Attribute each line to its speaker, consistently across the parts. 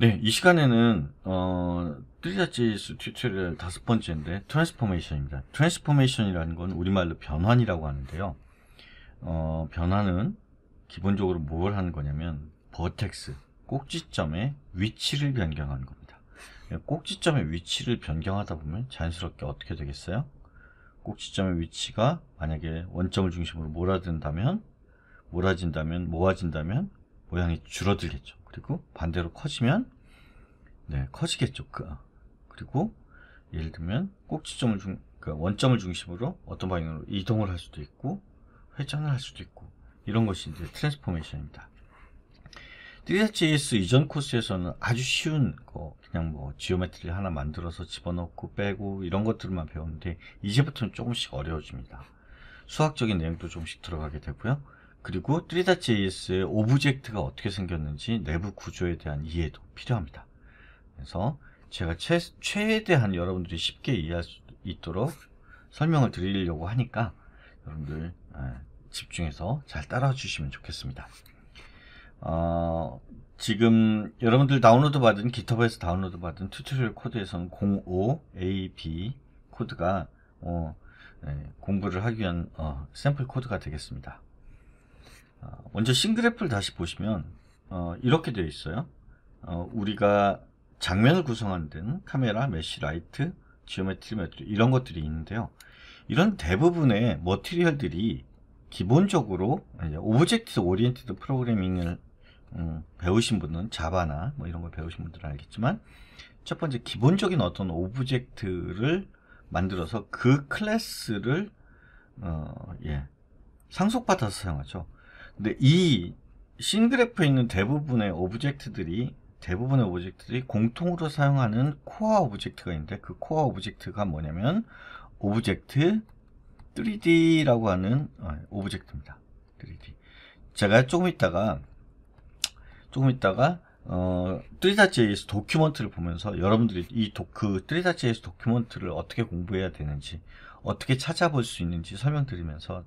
Speaker 1: 네, 이 시간에는 어, 뚜리다지수 튜토리얼 다섯 번째인데 트랜스포메이션입니다. 트랜스포메이션이라는 건 우리말로 변환이라고 하는데요. 어, 변환은 기본적으로 뭘 하는 거냐면 버텍스, 꼭지점의 위치를 변경하는 겁니다. 네, 꼭지점의 위치를 변경하다 보면 자연스럽게 어떻게 되겠어요? 꼭지점의 위치가 만약에 원점을 중심으로 몰아든다면 몰아진다면 모아진다면 모양이 줄어들겠죠. 그리고 반대로 커지면 네, 커지겠죠. 그, 아, 그리고 예를 들면 꼭지점을 중, 그러니까 원점을 중심으로 어떤 방향으로 이동을 할 수도 있고 회전을 할 수도 있고 이런 것이 이제 트랜스포메이션입니다. 3ds 이전 코스에서는 아주 쉬운 거 그냥 뭐 지오메트리 하나 만들어서 집어넣고 빼고 이런 것들만 배웠는데 이제부터는 조금씩 어려워집니다. 수학적인 내용도 조금씩 들어가게 되고요. 그리고 뚜리다JS의 오브젝트가 어떻게 생겼는지 내부 구조에 대한 이해도 필요합니다. 그래서 제가 최, 최대한 여러분들이 쉽게 이해할 수 있도록 설명을 드리려고 하니까 여러분들 아, 집중해서 잘 따라와 주시면 좋겠습니다. 어, 지금 여러분들 다운로드 받은 기터브에서 다운로드 받은 튜토리얼 코드에서는 05AB 코드가 어, 네, 공부를 하기 위한 어, 샘플 코드가 되겠습니다. 아, 먼저 싱그래프를 다시 보시면 어, 이렇게 되어 있어요. 어, 우리가 장면을 구성하는 데는 카메라, 메쉬, 라이트, 지오메트리, 메트리 이런 것들이 있는데요. 이런 대부분의 머티리얼들이 기본적으로 오브젝트 오리엔티드 프로그래밍을 음, 배우신 분은 자바나 뭐 이런 걸 배우신 분들은 알겠지만 첫 번째 기본적인 어떤 오브젝트를 만들어서 그 클래스를 어, 예, 상속받아서 사용하죠. 근데 이 싱그래프에 있는 대부분의 오브젝트들이 대부분의 오브젝트들이 공통으로 사용하는 코어 오브젝트가 있는데 그 코어 오브젝트가 뭐냐면 오브젝트 3D라고 하는 어, 오브젝트입니다. 3D. 제가 조금 있다가 조금 있다가 어, 3.js 도큐먼트를 보면서 여러분들이 이 도, 그 3.js 도큐먼트를 어떻게 공부해야 되는지 어떻게 찾아볼 수 있는지 설명드리면서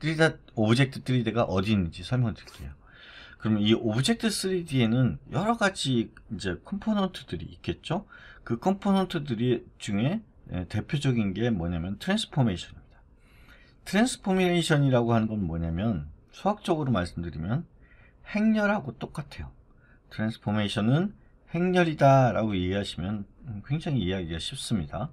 Speaker 1: 3D 어, 오브젝트 3D가 어디 있는지 설명드릴게요. 그럼 이 오브젝트 3D에는 여러 가지 이제 컴포넌트들이 있겠죠. 그 컴포넌트들이 중에 예, 대표적인 게 뭐냐면 트랜스포메이션입니다. 트랜스포메이션이라고 하는 건 뭐냐면 수학적으로 말씀드리면 행렬하고 똑같아요. 트랜스포메이션은 행렬이다 라고 이해하시면 굉장히 이해하기가 쉽습니다.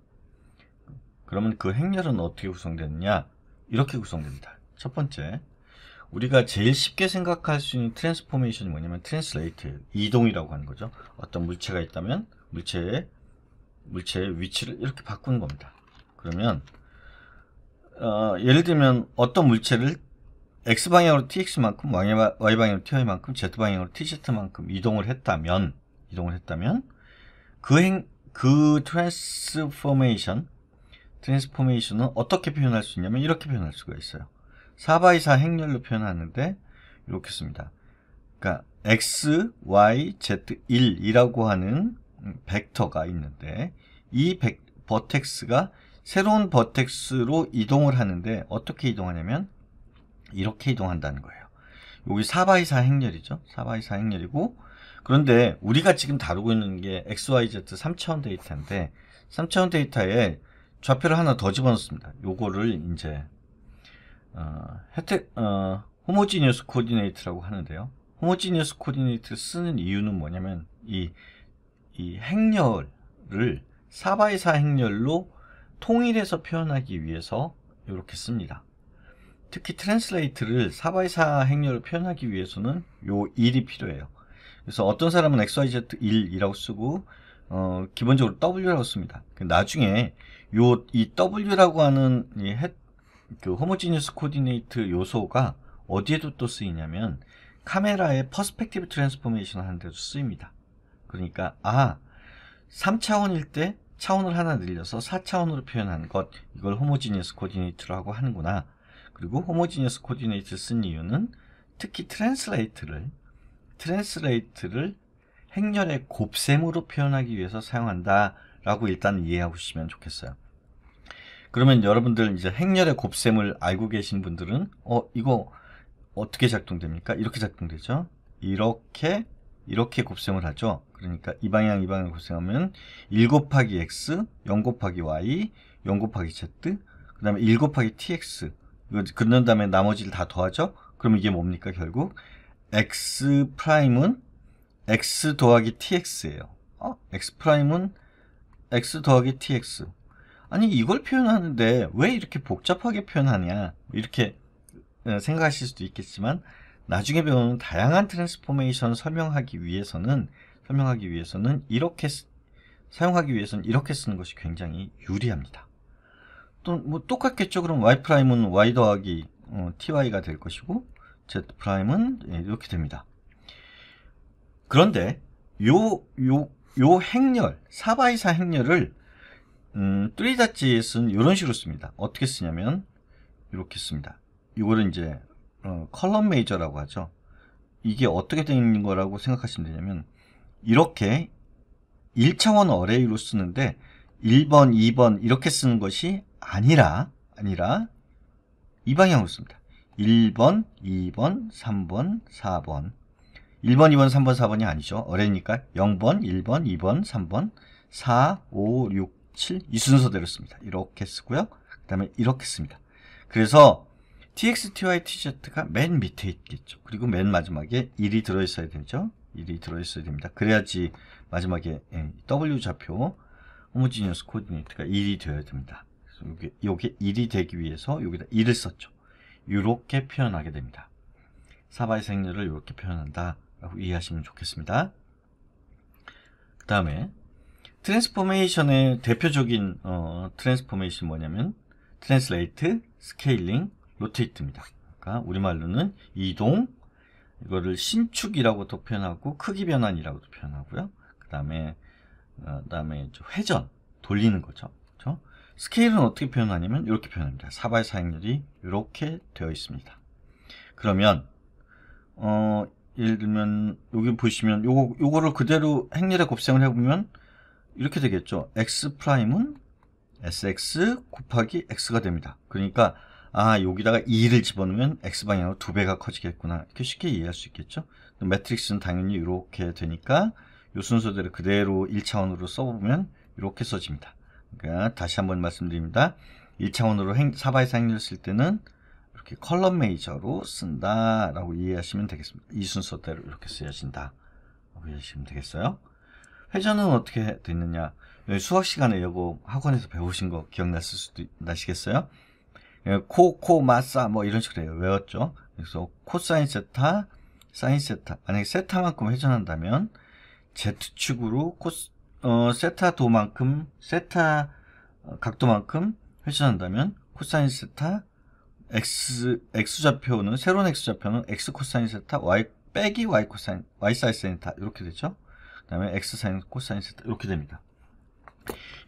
Speaker 1: 그러면 그 행렬은 어떻게 구성되느냐 이렇게 구성됩니다. 첫 번째, 우리가 제일 쉽게 생각할 수 있는 트랜스포메이션이 뭐냐면 트랜스레이트, 이동이라고 하는 거죠. 어떤 물체가 있다면 물체의 물체의 위치를 이렇게 바꾸는 겁니다. 그러면 어, 예를 들면 어떤 물체를 x 방향으로 tx만큼, y 방향으로 ty만큼, z 방향으로 tz만큼 이동을 했다면 이동을 했다면 그 행, 그 트랜스포메이션 트랜스포메이션은 어떻게 표현할 수 있냐면 이렇게 표현할 수가 있어요. 4x4 행렬로 표현하는데 이렇게 씁니다. 그러니까 x, y, z, 1이라고 하는 벡터가 있는데 이 벡, 버텍스가 새로운 버텍스로 이동을 하는데 어떻게 이동하냐면 이렇게 이동한다는 거예요. 여기 4x4 행렬이죠. 4x4 행렬이고 그런데 우리가 지금 다루고 있는 게 XYZ 3차원 데이터인데 3차원 데이터에 좌표를 하나 더 집어넣습니다. 요거를 이제 어, 혜택 어, 호모지니어스 코디네이트라고 하는데요. 호모지니어스 코디네이트 쓰는 이유는 뭐냐면 이, 이 행렬을 4x4 행렬로 통일해서 표현하기 위해서 이렇게 씁니다. 특히 트랜슬레이트를 4x4 행렬을 표현하기 위해서는 요 1이 필요해요. 그래서 어떤 사람은 XYZ 1이라고 쓰고 어, 기본적으로 W라고 씁니다. 그 나중에 요이 W라고 하는 이 해, 그호모지니스 코디네이트 요소가 어디에도 또 쓰이냐면 카메라의 퍼스펙티브 트랜스포메이션 하는 데도 쓰입니다. 그러니까 아 3차원일 때 차원을 하나 늘려서 4차원으로 표현한 것 이걸 호모지니스 코디네이트라고 하는구나. 그리고 호모지니스코디네이트쓴 이유는 특히 트랜스레이트를 트랜스레이트를 행렬의 곱셈으로 표현하기 위해서 사용한다 라고 일단 이해하시면 좋겠어요. 그러면 여러분들 이제 행렬의 곱셈을 알고 계신 분들은 어 이거 어떻게 작동됩니까? 이렇게 작동되죠. 이렇게 이렇게 곱셈을 하죠. 그러니까 이 방향 이 방향 곱셈하면 1 곱하기 x, 0 곱하기 y, 0 곱하기 z, 그 다음에 1 곱하기 tx 이거 긋는 다음에 나머지를 다 더하죠. 그럼 이게 뭡니까 결국 x 프라임은 x 더하기 tx예요. 어? x 프라임은 x 더하기 tx 아니 이걸 표현하는데 왜 이렇게 복잡하게 표현하냐 이렇게 어, 생각하실 수도 있겠지만 나중에 배우는 다양한 트랜스포메이션 설명하기 위해서는 설명하기 위해서는 이렇게 사용하기 위해서는 이렇게 쓰는 것이 굉장히 유리합니다. 또 뭐 똑같겠죠. 그럼 y 프라임은 y 더하기 어, ty가 될 것이고 z 프라임은 이렇게 됩니다. 그런데 요요 요 행렬, 4x4 행렬을 음, 뚜리다찌에 쓴 이런 식으로 씁니다. 어떻게 쓰냐면 이렇게 씁니다. 이거를 이제 어, 컬럼 메이저라고 하죠. 이게 어떻게 되는 거라고 생각하시면 되냐면 이렇게 1차원 어레이로 쓰는데 1번, 2번 이렇게 쓰는 것이 아니라 아니라 이 방향으로 씁니다. 1번, 2번, 3번, 4번 1번, 2번, 3번, 4번이 아니죠. 어레니까 0번, 1번, 2번, 3번, 4, 5, 6, 7 이 순서대로 씁니다. 이렇게 쓰고요. 그 다음에 이렇게 씁니다. 그래서 txty와 tz가 맨 밑에 있겠죠. 그리고 맨 마지막에 1이 들어있어야 되죠. 1이 들어있어야 됩니다. 그래야지 마지막에 예, w 좌표 호모지니어스 코디네이트가 1이 되어야 됩니다. 이게 요게 1이 되기 위해서 여기다 1을 썼죠. 이렇게 표현하게 됩니다. 사바의 생리를 이렇게 표현한다. 라고 이해하시면 좋겠습니다. 그 다음에 트랜스포메이션의 대표적인 어, 트랜스포메이션 뭐냐면 트랜스레이트, 스케일링, 로테이트입니다. 그러니까 우리말로는 이동, 이거를 신축이라고도 표현하고 크기 변환이라고도 표현하고요. 그 다음에 그다음에 어, 회전, 돌리는 거죠. 그렇 스케일은 어떻게 표현하냐면 이렇게 표현합니다. 사발 사행률이 이렇게 되어 있습니다. 그러면 어, 예를 들면 여기 보시면 요거 요거를 그대로 행렬에 곱셈을 해보면 이렇게 되겠죠. x 프라임은 sx 곱하기 x가 됩니다. 그러니까 아 여기다가 2를 집어넣으면 x 방향으로 두 배가 커지겠구나 이렇게 쉽게 이해할 수 있겠죠. 매트릭스는 당연히 이렇게 되니까 요 순서대로 그대로 1차원으로 써보면 이렇게 써집니다. 그러니까 다시 한번 말씀드립니다. 1차원으로 행, 사바이스 행렬 쓸 때는 이렇게 컬럼 메이저로 쓴다라고 이해하시면 되겠습니다. 이 순서대로 이렇게 쓰여진다. 이해하시면 되겠어요. 회전은 어떻게 되느냐? 수학 시간에 이거 학원에서 배우신 거기억났을 수도 나시겠어요? 예, 코, 코, 마사 뭐 이런 식으로 해요. 외웠죠. 그래서 코사인 세타, 사인 세타. 만약에 세타만큼 회전한다면 Z축으로 코 어, 세타 도만큼 세타 어, 각도만큼 회전한다면 코사인 세타 x x 좌표는 새로운 x 좌표는 x 코사인 세타 y 빼기 y 코사인 y 사인 세타 이렇게 되죠. 그다음에 x 사인 코사인 세타 이렇게 됩니다.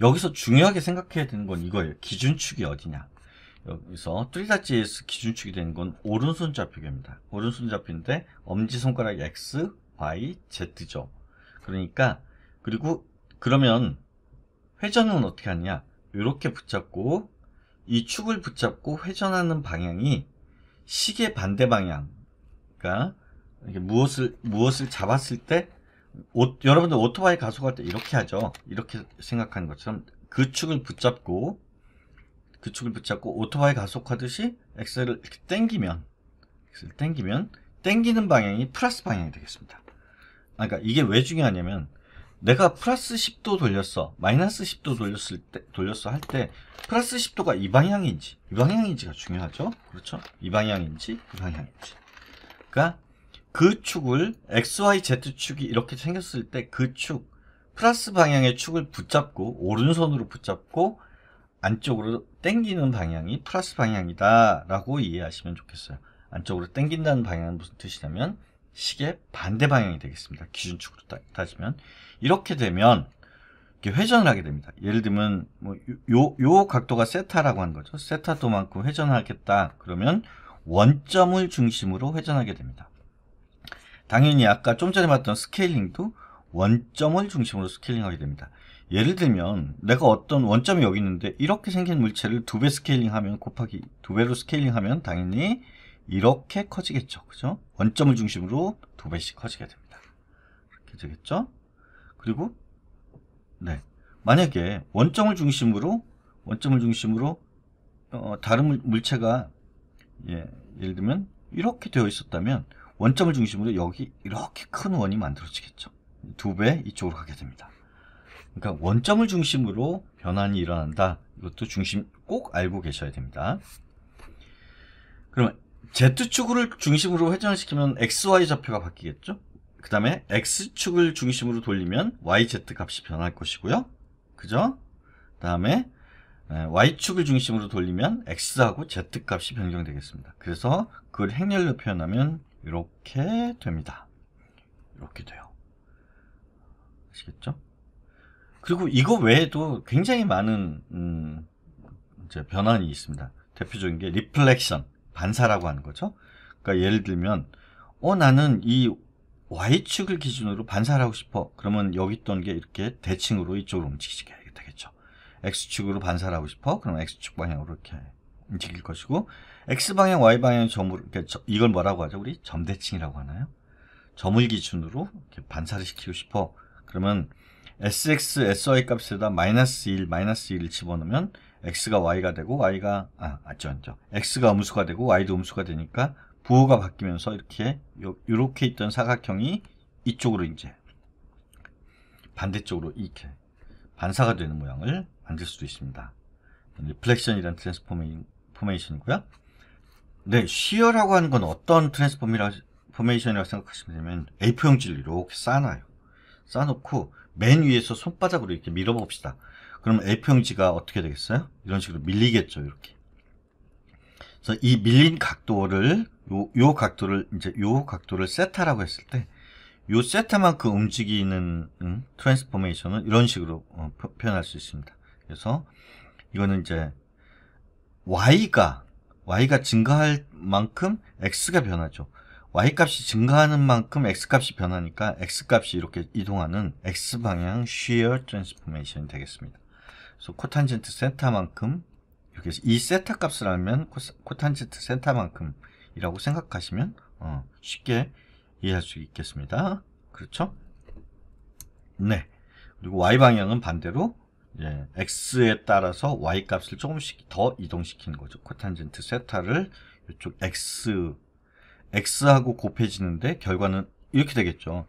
Speaker 1: 여기서 중요하게 생각해야 되는 건 이거예요. 기준축이 어디냐. 여기서 뚜리다지에 기준축이 되는 건 오른손 좌표입니다. 오른손 좌표인데 엄지손가락 x, y, z죠. 그러니까 그리고 그러면 회전은 어떻게 하냐. 느 이렇게 붙잡고 이 축을 붙잡고 회전하는 방향이 시계 반대 방향. 그러니까 무엇을 무엇을 잡았을 때 오, 여러분들 오토바이 가속할 때 이렇게 하죠. 이렇게 생각하는 것처럼 그 축을 붙잡고 그 축을 붙잡고 오토바이 가속하듯이 엑셀을 이렇게 당기면 엑셀을 땡기면땡기는 방향이 플러스 방향이 되겠습니다. 아, 그러니까 이게 왜 중요하냐면 내가 플러스 10도 돌렸어 마이너스 10도 돌렸을 때 돌렸어 할 때 플러스 10도가 이 방향인지 이 방향인지가 중요하죠 그렇죠 이 방향인지 이 방향인지 그러니까 그 축을 XYZ 축이 이렇게 생겼을 때 그 축 플러스 방향의 축을 붙잡고 오른손으로 붙잡고 안쪽으로 땡기는 방향이 플러스 방향이다 라고 이해하시면 좋겠어요 안쪽으로 땡긴다는 방향은 무슨 뜻이냐면 시계 반대 방향이 되겠습니다. 기준축으로 따, 지면 이렇게 되면 회전을 하게 됩니다. 예를 들면 뭐요 요 각도가 세타라고 한 거죠. 세타도만큼 회전하겠다. 그러면 원점을 중심으로 회전하게 됩니다. 당연히 아까 좀 전에 봤던 스케일링도 원점을 중심으로 스케일링하게 됩니다. 예를 들면 내가 어떤 원점이 여기 있는데 이렇게 생긴 물체를 두 배 스케일링하면 곱하기 두 배로 스케일링하면 당연히 이렇게 커지겠죠. 그죠? 원점을 중심으로 두 배씩 커지게 됩니다. 이렇게 되겠죠? 그리고 네. 만약에 원점을 중심으로 원점을 중심으로 어, 다른 물체가 예, 예를 들면 이렇게 되어 있었다면 원점을 중심으로 여기 이렇게 큰 원이 만들어지겠죠. 두 배 이쪽으로 가게 됩니다. 그러니까 원점을 중심으로 변환이 일어난다. 이것도 중심 꼭 알고 계셔야 됩니다. 그러면 Z축을 중심으로 회전시키면 XY 좌표가 바뀌겠죠? 그 다음에 X축을 중심으로 돌리면 YZ 값이 변할 것이고요. 그죠? 그 다음에 Y축을 중심으로 돌리면 X하고 Z 값이 변경되겠습니다. 그래서 그걸 행렬로 표현하면 이렇게 됩니다. 이렇게 돼요. 아시겠죠? 그리고 이거 외에도 굉장히 많은 음, 변환이 있습니다. 대표적인 게 리플렉션. 반사라고 하는 거죠. 그러니까 예를 들면 어 나는 이 y축을 기준으로 반사를 하고 싶어. 그러면 여기 있던 게 이렇게 대칭으로 이쪽으로 움직이게 되겠죠. x축으로 반사를 하고 싶어. 그럼 x축 방향으로 이렇게 움직일 것이고 x 방향, y 방향 점을로 그러니까 이걸 뭐라고 하죠? 우리 점대칭이라고 하나요? 점을 기준으로 이렇게 반사를 시키고 싶어. 그러면 sx, sy 값에다 마이너스 1, 마이너스 1을 집어넣으면 x가 y가 되고 y가 아 맞죠 맞죠 x가 음수가 되고 y도 음수가 되니까 부호가 바뀌면서 이렇게 요, 요렇게 있던 사각형이 이쪽으로 이제 반대쪽으로 이렇게 반사가 되는 모양을 만들 수도 있습니다. 리플렉션이란 트랜스포메이션이고요. 네, 쉬어라고 하는 건 어떤 트랜스포메이션이라고 생각하시면 되면 A4용지를 이렇게 쌓아놔요. 쌓아놓고 맨 위에서 손바닥으로 이렇게 밀어봅시다. 그럼 A평지가 어떻게 되겠어요? 이런 식으로 밀리겠죠. 이렇게. 그래서 이 밀린 각도를 요, 요 각도를 이제 요 각도를 세타라고 했을 때 요 세타만큼 그 움직이는 음, 트랜스포메이션은 이런 식으로 어, 표현할 수 있습니다. 그래서 이거는 이제 y가 y가 증가할 만큼 x가 변하죠. y값이 증가하는 만큼 x값이 변하니까 x값이 이렇게 이동하는 x방향 shear transformation이 되겠습니다. 그래서 코탄젠트 세타만큼 이렇게 해서 이 세타 값을 알면 코탄젠트 세타만큼이라고 생각하시면 어, 쉽게 이해할 수 있겠습니다. 그렇죠? 네. 그리고 y 방향은 반대로 예, x에 따라서 y 값을 조금씩 더 이동시키는 거죠. 코탄젠트 세타를 이쪽 x x하고 곱해지는데 결과는 이렇게 되겠죠.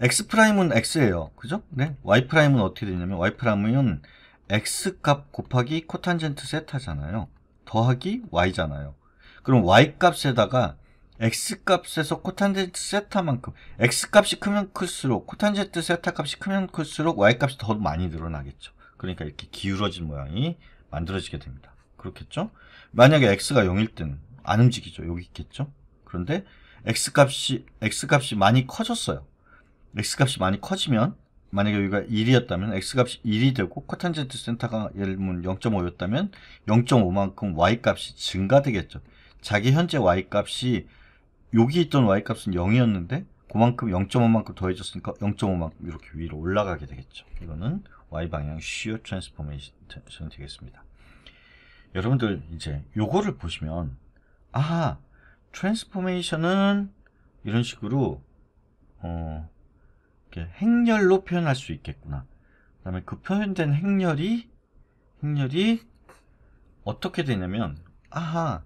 Speaker 1: x 프라임은 x예요. 그죠? 네. y 프라임은 어떻게 되냐면 y 프라임은 x값 곱하기 코탄젠트 세타잖아요. 더하기 y잖아요. 그럼 y값에다가 x값에서 코탄젠트 세타만큼 x값이 크면 클수록 코탄젠트 세타값이 크면 클수록 y값이 더 많이 늘어나겠죠. 그러니까 이렇게 기울어진 모양이 만들어지게 됩니다. 그렇겠죠? 만약에 x가 0일 때는 안 움직이죠. 여기 있겠죠? 그런데 x값이 x값이 많이 커졌어요. x값이 많이 커지면 만약에 여기가 1이었다면 x값이 1이 되고 코탄젠트 센터가 예를 들면 0.5였다면 0.5만큼 y값이 증가되겠죠. 자기 현재 y값이 여기 있던 y값은 0이었는데 그만큼 0.5만큼 더해졌으니까 0.5만큼 이렇게 위로 올라가게 되겠죠. 이거는 y방향 쉬어 트랜스포메이션 되겠습니다. 여러분들 이제 요거를 보시면 아 트랜스포메이션은 이런 식으로 어 행렬로 표현할 수 있겠구나. 그 다음에 그 표현된 행렬이 행렬이 어떻게 되냐면 아하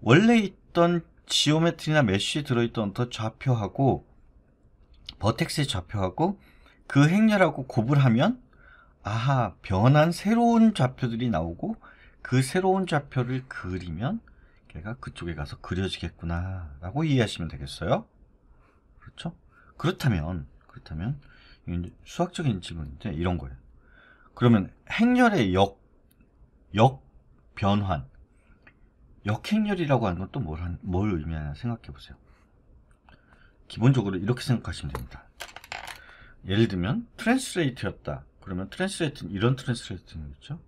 Speaker 1: 원래 있던 지오메트리나 메쉬에 들어있던 어떤 좌표하고 버텍스의 좌표하고 그 행렬하고 곱을하면 아하 변한 새로운 좌표들이 나오고 그 새로운 좌표를 그리면 걔가 그쪽에 가서 그려지겠구나 라고 이해하시면 되겠어요 그렇죠? 그렇다면 그렇다면 수학적인 질문인데 이런 거예요. 그러면 행렬의 역, 역 변환, 역행렬이라고 하는 건또 뭘, 뭘 의미하냐 생각해 보세요. 기본적으로 이렇게 생각하시면 됩니다. 예를 들면 트랜스레이트였다. 그러면 트랜스레이트는 이런 트랜스레이트겠죠? 는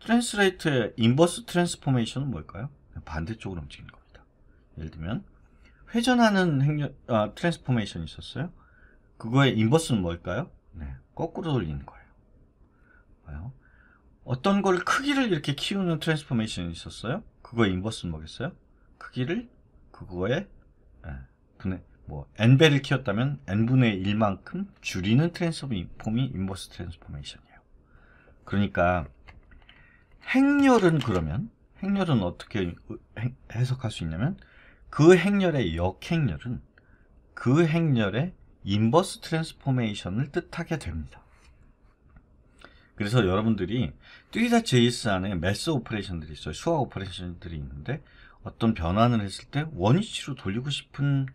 Speaker 1: 트랜스레이트의 인버스 트랜스포메이션은 뭘까요? 반대쪽으로 움직이는 겁니다. 예를 들면 회전하는 행렬, 아, 트랜스포메이션이 있었어요. 그거의 인버스는 뭘까요? 네. 거꾸로 돌리는 거예요. 뭐요? 어떤 걸 크기를 이렇게 키우는 트랜스포메이션이 있었어요? 그거의 인버스는 뭐겠어요? 크기를 그거의 네. 분의 뭐 n배를 키웠다면 n분의 1만큼 줄이는 트랜스폼이 인버스 트랜스포메이션이에요. 그러니까 행렬은 그러면 행렬은 어떻게 해석할 수 있냐면 그 행렬의 역행렬은 그 행렬의 인버스 트랜스포메이션을 뜻하게 됩니다. 그래서 여러분들이 뛰다 JS 안에 매스 오퍼레이션들이 있어요. 수학 오퍼레이션들이 있는데 어떤 변환을 했을 때 원위치로 돌리고 싶은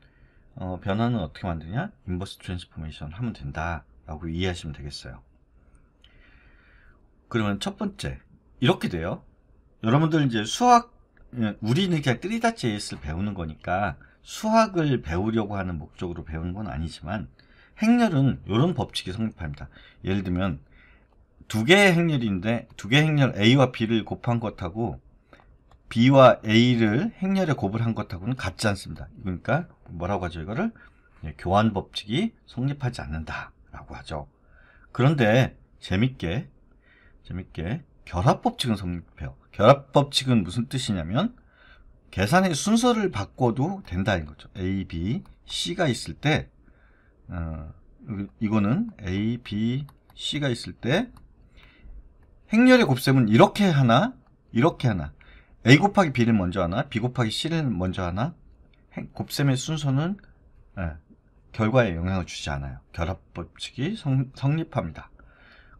Speaker 1: 어, 변환은 어떻게 만드냐? 인버스 트랜스포메이션 하면 된다 라고 이해하시면 되겠어요. 그러면 첫 번째 이렇게 돼요. 여러분들 이제 수학 우리는 그냥 3.js를 배우는 거니까 수학을 배우려고 하는 목적으로 배우는 건 아니지만 행렬은 이런 법칙이 성립합니다. 예를 들면 두 개의 행렬인데 두 개의 행렬 A와 B를 곱한 것하고 B와 A를 행렬에 곱을 한 것하고는 같지 않습니다. 그러니까 뭐라고 하죠? 이거를 예, 교환 법칙이 성립하지 않는다라고 하죠. 그런데 재밌게 재밌게 결합 법칙은 성립해요. 결합 법칙은 무슨 뜻이냐면 계산의 순서를 바꿔도 된다는 거죠. A, B, C가 있을 때 어, 이거는 A, B, C가 있을 때 행렬의 곱셈은 이렇게 하나, 이렇게 하나 A 곱하기 B를 먼저 하나, B 곱하기 C를 먼저 하나 곱셈의 순서는 예, 결과에 영향을 주지 않아요. 결합법칙이 성, 성립합니다.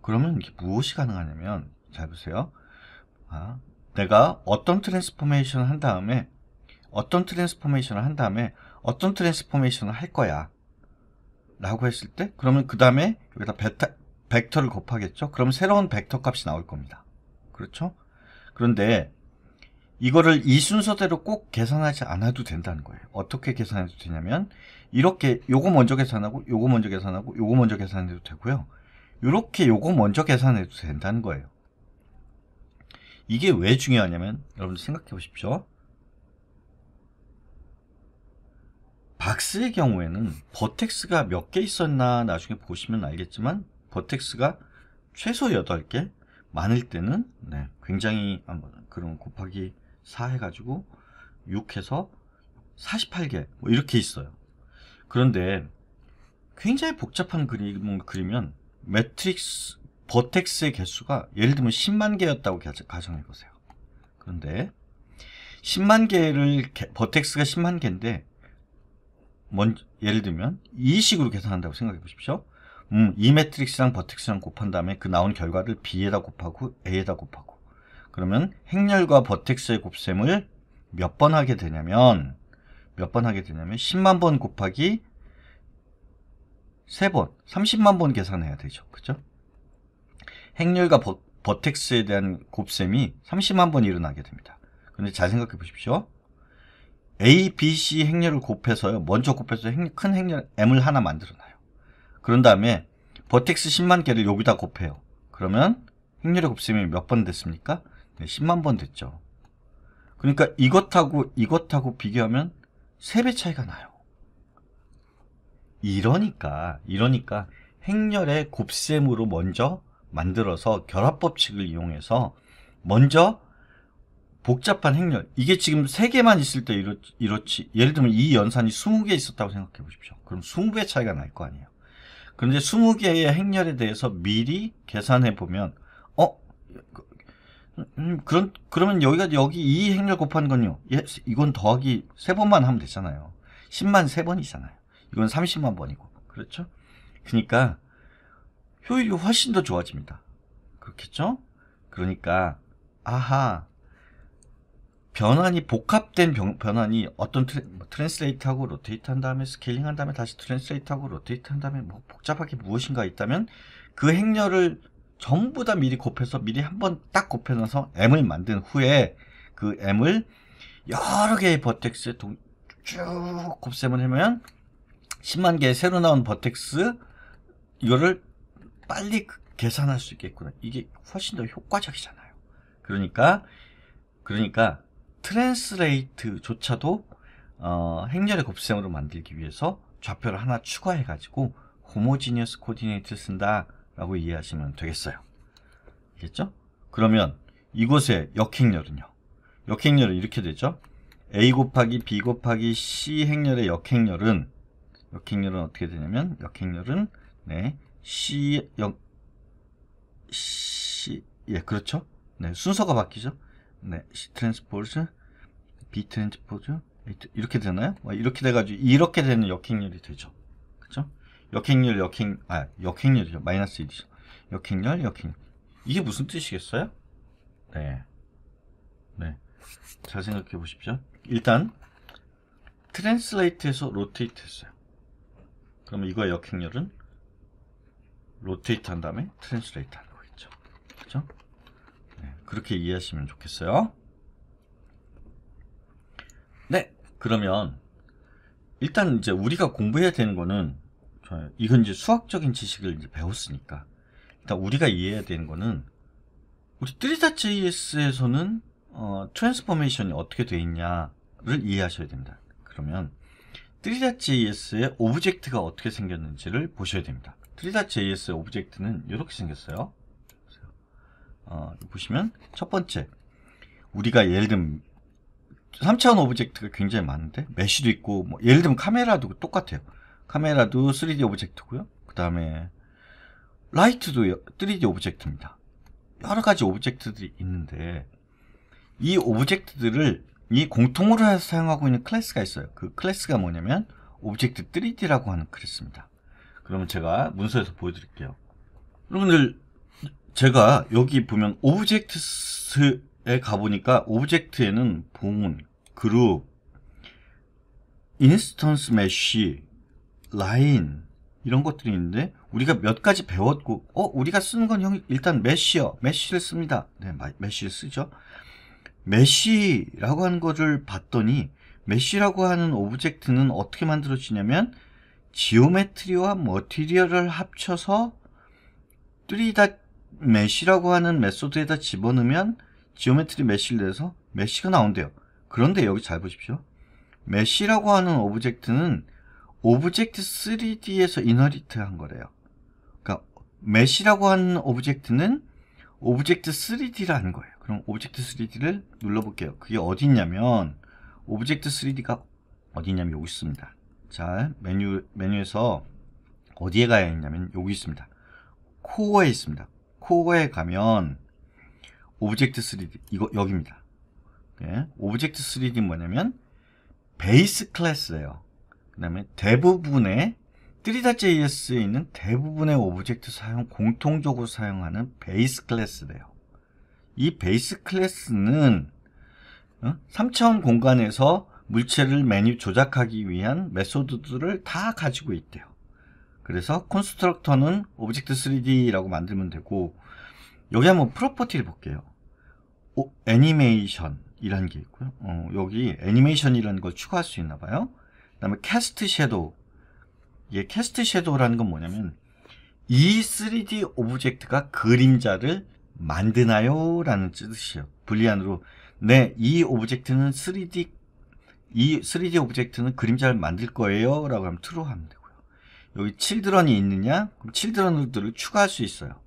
Speaker 1: 그러면 이게 무엇이 가능하냐면 잘 보세요. 아, 내가 어떤 트랜스포메이션을 한 다음에 어떤 트랜스포메이션을 한 다음에 어떤 트랜스포메이션을 할 거야 라고 했을 때 그러면 그 다음에 여기다 베타, 벡터를 곱하겠죠 그럼 새로운 벡터 값이 나올 겁니다 그렇죠 그런데 이거를 이 순서대로 꼭 계산하지 않아도 된다는 거예요 어떻게 계산해도 되냐면 이렇게 요거 먼저 계산하고 요거 먼저 계산하고 요거 먼저 계산해도 되고요 이렇게 요거 먼저 계산해도 된다는 거예요 이게 왜 중요하냐면 여러분들 생각해 보십시오. 박스의 경우에는 버텍스가 몇 개 있었나 나중에 보시면 알겠지만 버텍스가 최소 8개 많을 때는 네, 굉장히 그런 곱하기 4 해가지고 6해서 48개 뭐 이렇게 있어요 그런데 굉장히 복잡한 그림을 그리면 매트릭스 버텍스의 개수가 예를 들면 10만 개였다고 가정해 보세요. 그런데 10만 개를 버텍스가 10만 개인데 먼, 예를 들면 이 식으로 계산한다고 생각해 보십시오. 음, 이 매트릭스랑 버텍스랑 곱한 다음에 그 나온 결과를 B에다 곱하고 A에다 곱하고 그러면 행렬과 버텍스의 곱셈을 몇 번 하게 되냐면 몇 번 하게 되냐면 10만 번 곱하기 3번, 30만 번 계산해야 되죠. 그죠? 행렬과 버, 버텍스에 대한 곱셈이 30만 번 일어나게 됩니다. 근데 잘 생각해 보십시오. A, B, C 행렬을 곱해서요. 먼저 곱해서 행렬, 큰 행렬 M을 하나 만들어놔요. 그런 다음에 버텍스 10만 개를 여기다 곱해요. 그러면 행렬의 곱셈이 몇 번 됐습니까? 네, 10만 번 됐죠. 그러니까 이것하고 이것하고 비교하면 3배 차이가 나요. 이러니까 이러니까 행렬의 곱셈으로 먼저 만들어서 결합법칙을 이용해서 먼저 복잡한 행렬 이게 지금 3개만 있을 때 이렇, 이렇지 예를 들면 이 연산이 20개 있었다고 생각해 보십시오 그럼 20배 차이가 날 거 아니에요 그런데 20개의 행렬에 대해서 미리 계산해 보면 어? 음, 그런, 그러면 여기가 여기 이 행렬 곱한 건요 예, 이건 더하기 3번만 하면 되잖아요 10만 3번이잖아요 이건 30만 번이고 그렇죠? 그러니까 효율이 훨씬 더 좋아집니다. 그렇겠죠? 그러니까 아하 변환이 복합된 병, 변환이 어떤 트레, 뭐 트랜스레이트하고 로테이트 한 다음에 스케일링 한 다음에 다시 트랜스레이트하고 로테이트 한 다음에 뭐 복잡하게 무엇인가 있다면 그 행렬을 전부 다 미리 곱해서 미리 한 번 딱 곱해놔서 M을 만든 후에 그 M을 여러 개의 버텍스에 동, 쭉 곱셈을 하면 10만 개의 새로 나온 버텍스 이거를 빨리 그 계산할 수 있겠구나. 이게 훨씬 더 효과적이잖아요. 그러니까 그러니까 트랜스레이트조차도 어, 행렬의 곱셈으로 만들기 위해서 좌표를 하나 추가해 가지고 호모지니어스 코디네이트 쓴다라고 이해하시면 되겠어요. 알겠죠? 그러면 이곳의 역행렬은요. 역행렬은 이렇게 되죠. a 곱하기 b 곱하기 c 행렬의 역행렬은 역행렬은 어떻게 되냐면 역행렬은 네 C 영 C 예 그렇죠. 네 순서가 바뀌죠. 네 C 트랜스포즈 B 트랜스포즈 이렇게 되나요? 아, 이렇게 돼가지고 이렇게 되는 역행률이 되죠. 그렇죠? 역행률 역행 아 역행률이죠. 마이너스 1이죠. 역행률 역행률 이게 무슨 뜻이겠어요? 네. 네. 잘 생각해 보십시오. 일단 트랜슬레이트에서 로테이트 했어요. 그럼 이거의 역행률은 로테이트 한 다음에 트랜스레이트 하는 거겠죠. 그렇죠? 네, 그렇게 이해하시면 좋겠어요. 네, 그러면 일단 이제 우리가 공부해야 되는 거는 이건 이제 수학적인 지식을 이제 배웠으니까 일단 우리가 이해해야 되는 거는 우리 트리다.js에서는 어, 트랜스포메이션이 어떻게 되어 있냐를 이해하셔야 됩니다. 그러면 트리다.js의 오브젝트가 어떻게 생겼는지를 보셔야 됩니다. 트리닷JS 오브젝트는 이렇게 생겼어요. 어, 보시면 첫 번째 우리가 예를 들면 3차원 오브젝트가 굉장히 많은데 메쉬도 있고 뭐 예를 들면 카메라도 똑같아요. 카메라도 3D 오브젝트고요. 그 다음에 라이트도 3D 오브젝트입니다. 여러 가지 오브젝트들이 있는데 이 오브젝트들을 이 공통으로 사용하고 있는 클래스가 있어요. 그 클래스가 뭐냐면 오브젝트 3D라고 하는 클래스입니다. 그러면 제가 문서에서 보여드릴게요. 여러분들 제가 여기 보면 오브젝트에 가보니까 오브젝트에는 봉은, 그룹, 인스턴스 메쉬, 라인 이런 것들이 있는데 우리가 몇 가지 배웠고 어 우리가 쓰는 건형 일단 메쉬요. 메쉬를 씁니다. 네, 메쉬를 쓰죠. 메쉬라고 하는 거를 봤더니 메쉬라고 하는 오브젝트는 어떻게 만들어지냐면 지오메트리와 머티리얼을 합쳐서 뚜리다 메시라고 하는 메소드에다 집어넣으면 지오메트리 메시를 내서 메시가 나온대요. 그런데 여기 잘 보십시오. 메시라고 하는 오브젝트는 오브젝트 3D에서 인허리트 한 거래요. 그러니까 메시라고 하는 오브젝트는 오브젝트 3D라는 거예요. 그럼 오브젝트 3D를 눌러볼게요. 그게 어디 있냐면 오브젝트 3D가 어디 있냐면 여기 있습니다. 자, 메뉴, 메뉴에서 어디에 가야 했냐면 여기 있습니다. 코어에 있습니다. 코어에 가면 오브젝트 3D, 이거 여기입니다. 예, 오브젝트 3D 뭐냐면 베이스 클래스예요. 그 다음에 대부분의 3.js에 있는 대부분의 오브젝트 사용 공통적으로 사용하는 베이스 클래스래요. 이 베이스 클래스는 3차원 공간에서 물체를 메뉴 조작하기 위한 메소드들을 다 가지고 있대요. 그래서 콘스트럭터는 오브젝트 3D라고 만들면 되고 여기 한번 프로퍼티를 볼게요. 오, 애니메이션이라는 게 있고요. 어, 여기 애니메이션이라는 걸 추가할 수 있나 봐요. 그 다음에 캐스트 섀도우 이게 캐스트 섀도우라는 건 뭐냐면 이 3D 오브젝트가 그림자를 만드나요? 라는 뜻이에요. 불리안으로 네, 이 오브젝트는 3D 이 3D 오브젝트는 그림자를 만들 거예요 라고 하면 true 하면 되고요 여기 칠드런이 있느냐 그럼 칠드런들을 추가할 수 있어요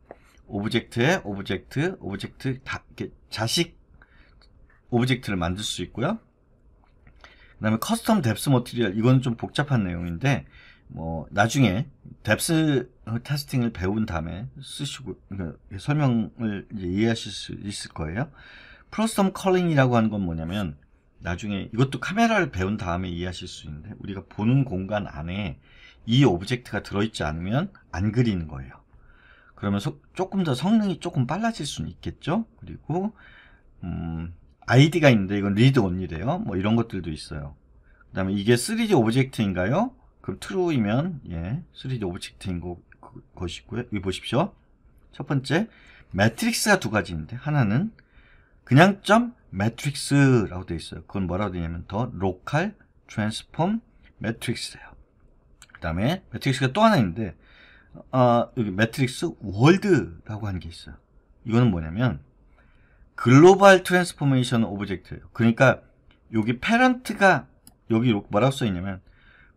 Speaker 1: 오브젝트에 오브젝트 오브젝트 다 이렇게 자식 오브젝트를 만들 수 있고요 그 다음에 custom depth material 이건 좀 복잡한 내용인데 뭐 나중에 d e p 뎁스 테스팅을 배운 다음에 쓰시고 그러니까 설명을 이해하실 수 있을 거예요. 프로스텀 컬링이라고 하는 건 뭐냐면 나중에 이것도 카메라를 배운 다음에 이해하실 수 있는데 우리가 보는 공간 안에 이 오브젝트가 들어있지 않으면 안 그리는 거예요. 그러면 소, 조금 더 성능이 조금 빨라질 수는 있겠죠. 그리고 음, 아이디가 있는데 이건 리드 온이래요. 뭐 이런 것들도 있어요. 그 다음에 이게 3D 오브젝트인가요? 그럼 true이면 예, 3D 오브젝트인 거, 그, 것이고요. 여기 보십시오. 첫 번째 매트릭스가 두 가지인데 하나는 그냥 점 매트릭스라고 되어 있어요. 그건 뭐라고 되냐면 더 로컬 트랜스폼 매트릭스예요. 그 다음에 매트릭스가 또 하나 있는데 어, 여기 매트릭스 월드라고 하는 게 있어요. 이거는 뭐냐면 글로벌 트랜스포메이션 오브젝트예요. 그러니까 여기 패런트가 여기 뭐라고 써 있냐면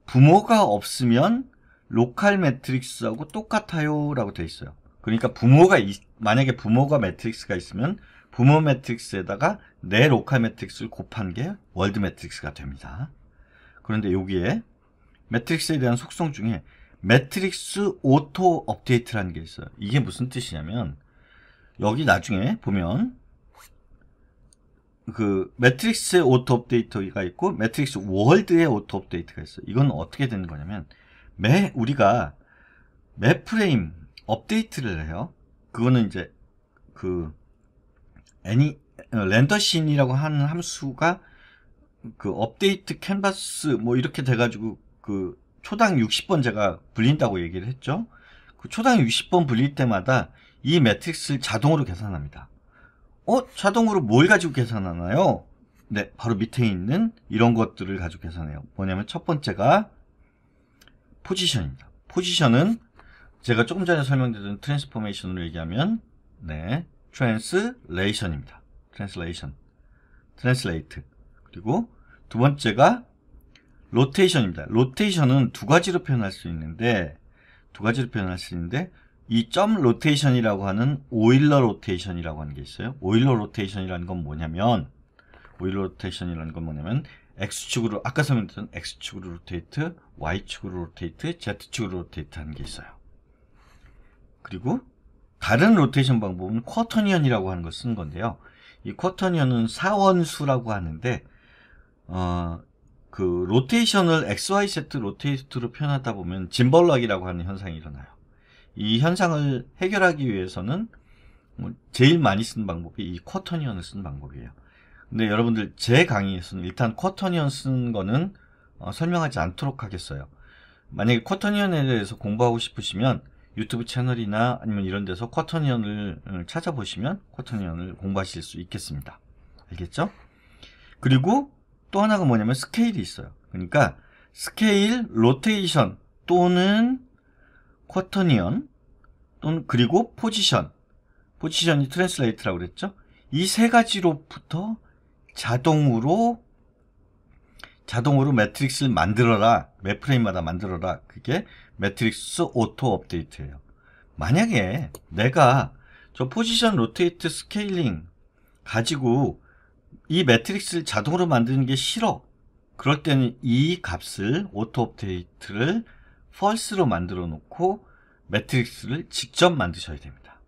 Speaker 1: 부모가 없으면 로컬 매트릭스하고 똑같아요 라고 되어 있어요. 그러니까 부모가 있, 만약에 부모가 매트릭스가 있으면 부모 매트릭스에다가 내 로컬 매트릭스를 곱한 게 월드 매트릭스가 됩니다. 그런데 여기에 매트릭스에 대한 속성 중에 매트릭스 오토 업데이트라는 게 있어요. 이게 무슨 뜻이냐면 여기 나중에 보면 그 매트릭스의 오토 업데이터가 있고 매트릭스 월드의 오토 업데이트가 있어요. 이건 어떻게 되는 거냐면 매 우리가 매 프레임 업데이트를 해요. 그거는 이제 그 애니 렌더신이라고 어, 하는 함수가 그 업데이트 캔버스 뭐 이렇게 돼가지고 그 초당 60번 제가 불린다고 얘기를 했죠. 그 초당 60번 불릴 때마다 이 매트릭스를 자동으로 계산합니다. 어? 자동으로 뭘 가지고 계산하나요? 네, 바로 밑에 있는 이런 것들을 가지고 계산해요. 뭐냐면 첫 번째가 포지션입니다. 포지션은 제가 조금 전에 설명드린 트랜스포메이션으로 얘기하면 네, translation입니다. translation, translate. 그리고 두 번째가 rotation입니다. rotation은 두 가지로 표현할 수 있는데 두 가지로 표현할 수 있는데 이 점 로테이션이라고 하는 오일러 로테이션이라고 하는 게 있어요. 오일러 로테이션이라는 건 뭐냐면 오일러 로테이션이라는 건 뭐냐면 x축으로 아까 설명드렸던 x축으로 로테이트, y축으로 로테이트, z축으로 로테이트 하는 게 있어요. 그리고 다른 로테이션 방법은 쿼터니언이라고 하는 걸 쓴 건데요. 이 쿼터니언은 사원수라고 하는데 어, 그 로테이션을 XY 세트 로테이트로 표현하다 보면 짐벌락이라고 하는 현상이 일어나요. 이 현상을 해결하기 위해서는 뭐 제일 많이 쓴 방법이 이 쿼터니언을 쓴 방법이에요. 근데 여러분들 제 강의에서는 일단 쿼터니언 쓴 거는 어, 설명하지 않도록 하겠어요. 만약에 쿼터니언에 대해서 공부하고 싶으시면 유튜브 채널이나 아니면 이런 데서 쿼터니언을 어, 찾아보시면 쿼터니언을 공부하실 수 있겠습니다. 알겠죠? 그리고 또 하나가 뭐냐면 스케일이 있어요. 그러니까 스케일, 로테이션 또는 쿼터니언 또는 그리고 포지션 포지션이 트랜슬레이트라고 그랬죠? 이 세 가지로부터 자동으로 자동으로 매트릭스를 만들어라. 매 프레임마다 만들어라. 그게 매트릭스 오토 업데이트예요. 만약에 내가 저 포지션 로테이트 스케일링 가지고 이 매트릭스를 자동으로 만드는 게 싫어. 그럴 때는 이 값을 오토 업데이트를 false로 만들어 놓고 매트릭스를 직접 만드셔야 됩니다.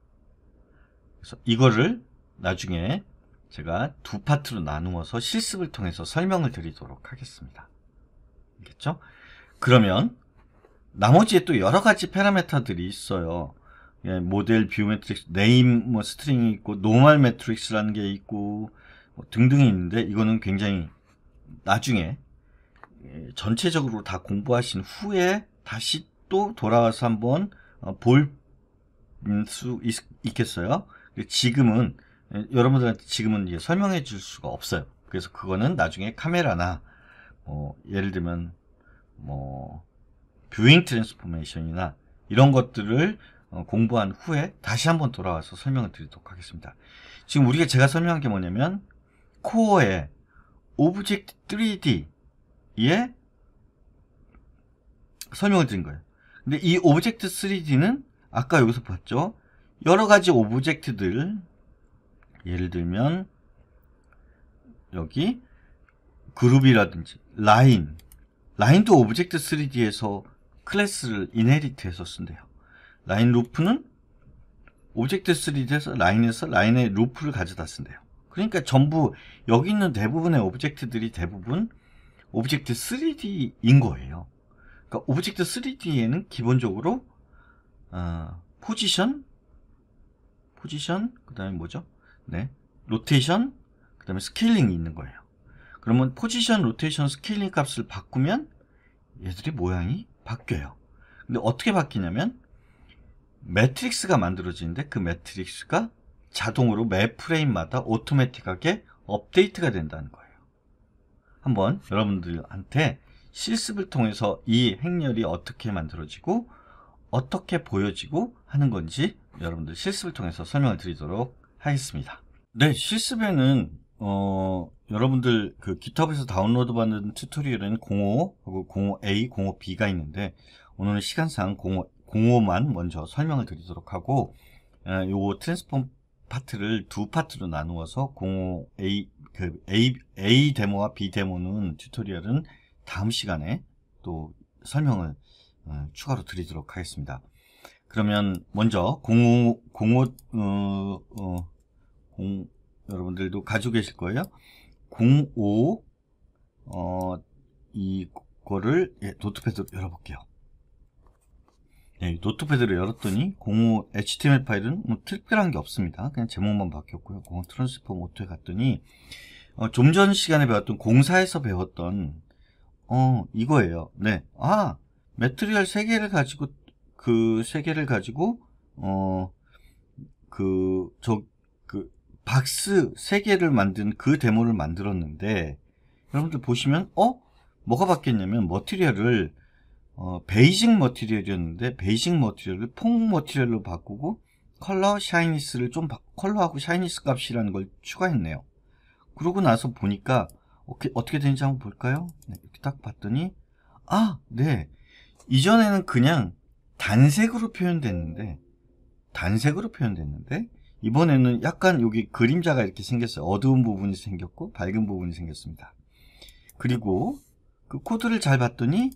Speaker 1: 그래서 이거를 나중에 제가 두 파트로 나누어서 실습을 통해서 설명을 드리도록 하겠습니다. 알겠죠? 그러면 나머지에 또 여러 가지 파라메터들이 있어요. 예, 모델 비뷰 매트릭스, 네임 뭐 스트링이 있고 노멀 매트릭스라는 게 있고 뭐 등등이 있는데 이거는 굉장히 나중에 예, 전체적으로 다 공부하신 후에 다시 또 돌아와서 한번 어, 볼수 있겠어요. 지금은 여러분들한테 지금은 이제 설명해 줄 수가 없어요. 그래서 그거는 나중에 카메라나 뭐 예를 들면 뭐 뷰잉 트랜스포메이션이나 이런 것들을 어, 공부한 후에 다시 한번 돌아와서 설명을 드리도록 하겠습니다. 지금 우리가 제가 설명한 게 뭐냐면 코어의 오브젝트 3D에 설명을 드린 거예요. 근데 이 오브젝트 3D는 아까 여기서 봤죠? 여러 가지 오브젝트들 예를 들면 여기 그룹이라든지 라인 라인도 오브젝트 3D에서 클래스를 인헤리트해서 쓴대요 라인 루프는 오브젝트 3D에서 라인에서 라인의 루프를 가져다 쓴대요 그러니까 전부 여기 있는 대부분의 오브젝트들이 대부분 오브젝트 3D인 거예요 그러니까 오브젝트 3D에는 기본적으로 어, 포지션 포지션 그 다음에 뭐죠 네, 로테이션, 그 다음에 스케일링이 있는 거예요. 그러면 포지션, 로테이션, 스케일링 값을 바꾸면 얘들이 모양이 바뀌어요. 근데 어떻게 바뀌냐면 매트릭스가 만들어지는데 그 매트릭스가 자동으로 매 프레임마다 오토매틱하게 업데이트가 된다는 거예요. 한번 여러분들한테 실습을 통해서 이 행렬이 어떻게 만들어지고 어떻게 보여지고 하는 건지 여러분들 실습을 통해서 설명을 드리도록 하겠습니다. 네, 실습에는 어, 여러분들 그 GitHub에서 다운로드 받는 튜토리얼은 05하고 05A, 05B가 있는데 오늘은 시간상 05, 05만 먼저 설명을 드리도록 하고 이요 어, 트랜스폼 파트를 두 파트로 나누어서 05A 그 A A 데모와 B 데모는 튜토리얼은 다음 시간에 또 설명을 어, 추가로 드리도록 하겠습니다. 그러면 먼저 05 05 어, 어, 공, 여러분들도 가지고 계실 거예요. 05, 어, 이거를, 예, 노트패드로 열어볼게요. 네, 노트패드를 열었더니 05 HTML 파일은 뭐 특별한 게 없습니다. 그냥 제목만 바뀌었고요. 05 트랜스폼 모토에 갔더니 어, 좀 전 시간에 배웠던 0 4에서 배웠던 어 이거예요. 네, 아 매트리얼 3 개를 가지고 그3 개를 가지고 어그저 박스 세개를 만든 그 데모를 만들었는데 여러분들 보시면 어? 뭐가 바뀌었냐면 머티리얼을 어, 베이징 머티리얼이었는데 베이징 머티리얼을 퐁 머티리얼로 바꾸고 컬러 샤이니스를 좀 바, 컬러하고 샤이니스 값이라는 걸 추가했네요 그러고 나서 보니까 어떻게, 어떻게 되는지 한번 볼까요? 네, 이렇게 딱 봤더니 아! 네 이전에는 그냥 단색으로 표현됐는데 단색으로 표현됐는데 이번에는 약간 여기 그림자가 이렇게 생겼어요. 어두운 부분이 생겼고 밝은 부분이 생겼습니다. 그리고 그 코드를 잘 봤더니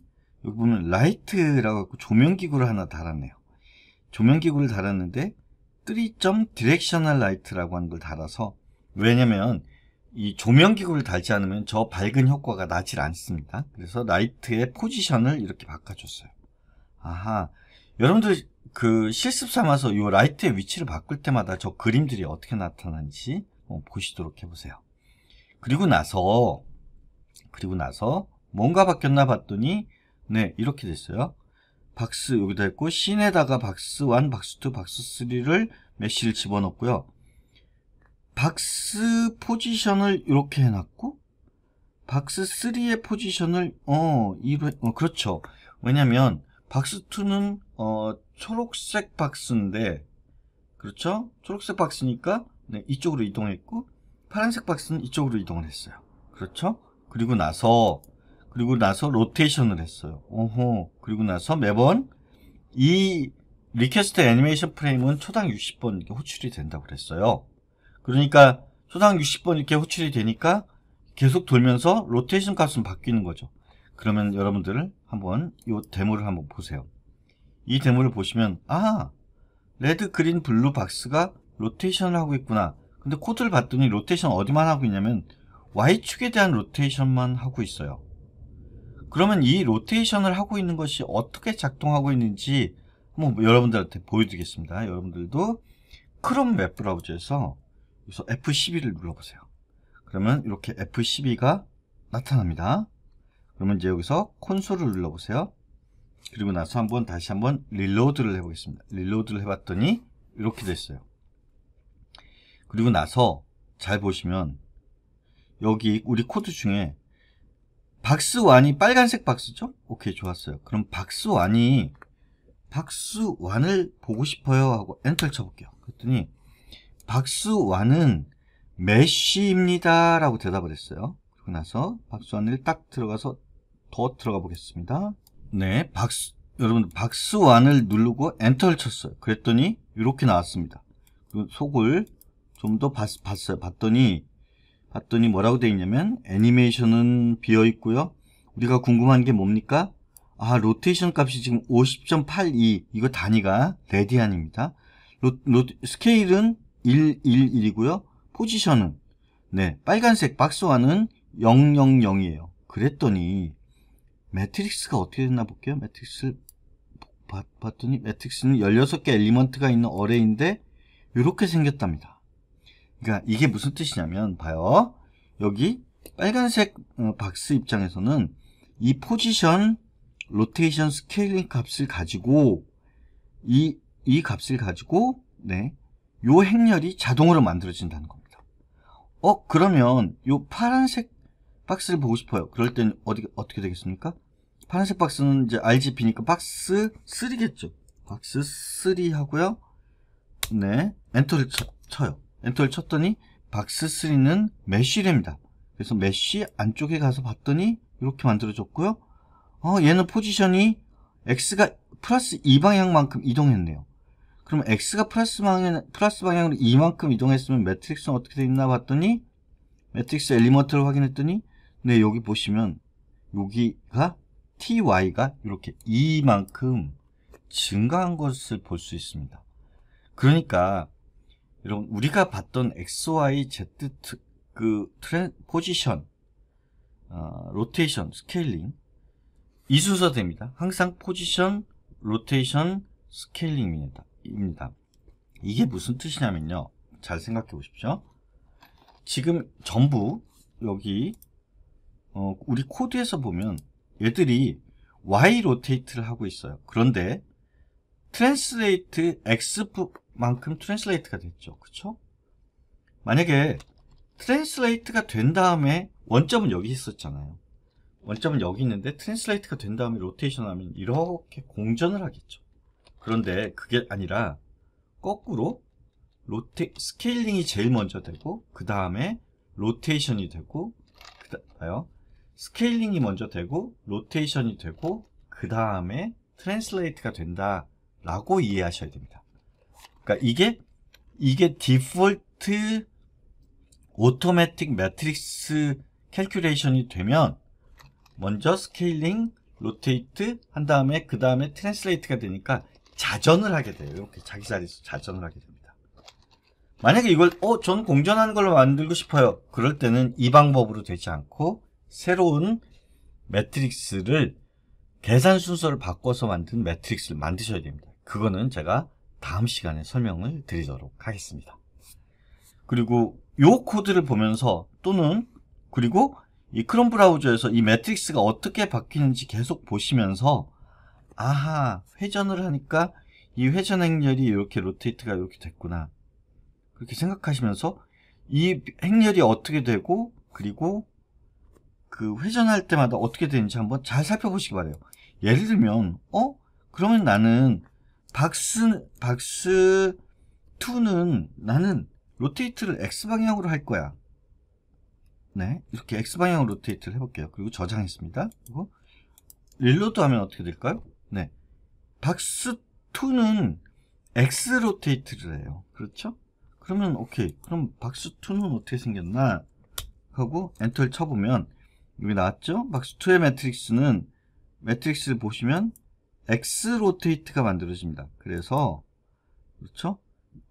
Speaker 1: 여기 보면 라이트라고 하고 조명기구를 하나 달았네요. 조명기구를 달았는데 3점 디렉셔널 라이트라고 하는 걸 달아서 왜냐면 이 조명기구를 달지 않으면 저 밝은 효과가 나질 않습니다. 그래서 라이트의 포지션을 이렇게 바꿔줬어요. 아하 여러분들 그 실습 삼아서 이 라이트의 위치를 바꿀 때마다 저 그림들이 어떻게 나타나는지 보시도록 해보세요. 그리고 나서 그리고 나서 뭔가 바뀌었나 봤더니 네 이렇게 됐어요. 박스 여기다 했고 씬에다가 박스 1, 박스 2, 박스 3를 메쉬를 집어넣고요. 박스 포지션을 이렇게 해놨고 박스 3의 포지션을 어, 이로 어, 그렇죠. 왜냐면 박스 2는 어, 초록색 박스인데 그렇죠? 초록색 박스니까 네, 이쪽으로 이동했고 파란색 박스는 이쪽으로 이동을 했어요. 그렇죠? 그리고 나서 그리고 나서 로테이션을 했어요. 오호. 그리고 나서 매번 이 리퀘스트 애니메이션 프레임은 초당 60번 이렇게 호출이 된다고 그랬어요. 그러니까 초당 60번 이렇게 호출이 되니까 계속 돌면서 로테이션 값은 바뀌는 거죠. 그러면 여러분들 한번 이 데모를 한번 보세요. 이 데모를 보시면 아 레드 그린 블루 박스가 로테이션을 하고 있구나 근데 코드를 봤더니 로테이션 어디만 하고 있냐면 Y축에 대한 로테이션만 하고 있어요 그러면 이 로테이션을 하고 있는 것이 어떻게 작동하고 있는지 한번 여러분들한테 보여드리겠습니다 여러분들도 크롬 웹브라우저에서 여기서 F12를 눌러보세요 그러면 이렇게 F12가 나타납니다 그러면 이제 여기서 콘솔을 눌러보세요 그리고 나서 한번 다시 한번 릴로드를 해보겠습니다. 릴로드를 해봤더니 이렇게 됐어요. 그리고 나서 잘 보시면 여기 우리 코드 중에 박스완이 빨간색 박스죠? 오케이 좋았어요. 그럼 박스완이 박스완을 보고 싶어요 하고 엔터 쳐볼게요. 그랬더니 박스완은 메쉬입니다 라고 대답을 했어요. 그리고 나서 박수완을딱 들어가서 더 들어가 보겠습니다. 네, 박수, 여러분 박수완을 누르고 엔터를 쳤어요. 그랬더니 이렇게 나왔습니다. 그 속을 좀 더 봤어요. 봤더니 봤더니 뭐라고 되어 있냐면 애니메이션은 비어 있고요. 우리가 궁금한 게 뭡니까? 아, 로테이션 값이 지금 50.82 이거 단위가 레디안입니다. 로, 로, 스케일은 1, 1, 1이고요. 포지션은 네 빨간색 박스완은 000이에요. 그랬더니 매트릭스가 어떻게 됐나 볼게요. 매트릭스 봤더니 매트릭스는 16개 엘리먼트가 있는 어레인데 이렇게 생겼답니다. 그러니까 이게 무슨 뜻이냐면 봐요. 여기 빨간색 어, 박스 입장에서는 이 포지션, 로테이션, 스케일링 값을 가지고 이, 이 값을 가지고 네, 요 행렬이 자동으로 만들어진다는 겁니다. 어 그러면 요 파란색 박스를 보고 싶어요. 그럴 땐 어디, 어떻게 되겠습니까? 파란색 박스는 이제 RGB니까 박스 3겠죠. 박스 3 하고요. 네, 엔터를 쳐, 쳐요. 엔터를 쳤더니 박스 3는 메쉬랍니다. 그래서 메쉬 안쪽에 가서 봤더니 이렇게 만들어졌고요. 어, 얘는 포지션이 X가 플러스 2방향만큼 이동했네요. 그럼 X가 플러스 방향, 플러스 방향으로 2만큼 이동했으면 매트릭스는 어떻게 돼 있나 봤더니 매트릭스 엘리먼트를 확인했더니 네, 여기 보시면 여기가 ty가 이렇게 2만큼 증가한 것을 볼 수 있습니다. 그러니까 여러분 우리가 봤던 XY, Z 그 트랜 포지션, 어, 로테이션, 스케일링 이순서됩니다 항상 포지션, 로테이션, 스케일링입니다. 이게 무슨 뜻이냐면요. 잘 생각해 보십시오. 지금 전부 여기 어, 우리 코드에서 보면 얘들이 Y 로테이트를 하고 있어요. 그런데 트랜스레이트 X만큼 트랜스레이트가 됐죠. 그쵸? 만약에 트랜스레이트가 된 다음에 원점은 여기 있었잖아요. 원점은 여기 있는데 트랜스레이트가 된 다음에 로테이션 하면 이렇게 공전을 하겠죠. 그런데 그게 아니라 거꾸로 로테 스케일링이 제일 먼저 되고 그 다음에 로테이션이 되고 그다요 스케일링이 먼저 되고 로테이션이 되고 그 다음에 트랜슬레이트가 된다 라고 이해하셔야 됩니다 그러니까 이게 이게 디폴트 오토매틱 매트릭스 캘큐레이션이 되면 먼저 스케일링, 로테이트 한 다음에 그 다음에 트랜슬레이트가 되니까 자전을 하게 돼요 이렇게 자기 자리에서 자전을 하게 됩니다 만약에 이걸 어저 공전하는 걸로 만들고 싶어요 그럴 때는 이 방법으로 되지 않고 새로운 매트릭스를 계산 순서를 바꿔서 만든 매트릭스를 만드셔야 됩니다. 그거는 제가 다음 시간에 설명을 드리도록 하겠습니다. 그리고 요 코드를 보면서 또는 그리고 이 크롬 브라우저에서 이 매트릭스가 어떻게 바뀌는지 계속 보시면서 아하 회전을 하니까 이 회전 행렬이 이렇게 로테이트가 이렇게 됐구나 그렇게 생각하시면서 이 행렬이 어떻게 되고 그리고 그 회전할 때마다 어떻게 되는지 한번 잘 살펴보시기 바래요. 예를 들면 어 그러면 나는 박스 박스 2는 나는 로테이트를 x 방향으로 할 거야. 네 이렇게 x 방향으로 로테이트를 해볼게요. 그리고 저장했습니다. 그리고 릴로드 하면 어떻게 될까요? 네 박스 2는 x 로테이트를 해요. 그렇죠? 그러면 오케이 그럼 박스 2는 어떻게 생겼나 하고 엔터를 쳐보면 여기 나왔죠? 박스2의 매트릭스는 매트릭스를 보시면 X 로테이트가 만들어집니다. 그래서 그렇죠?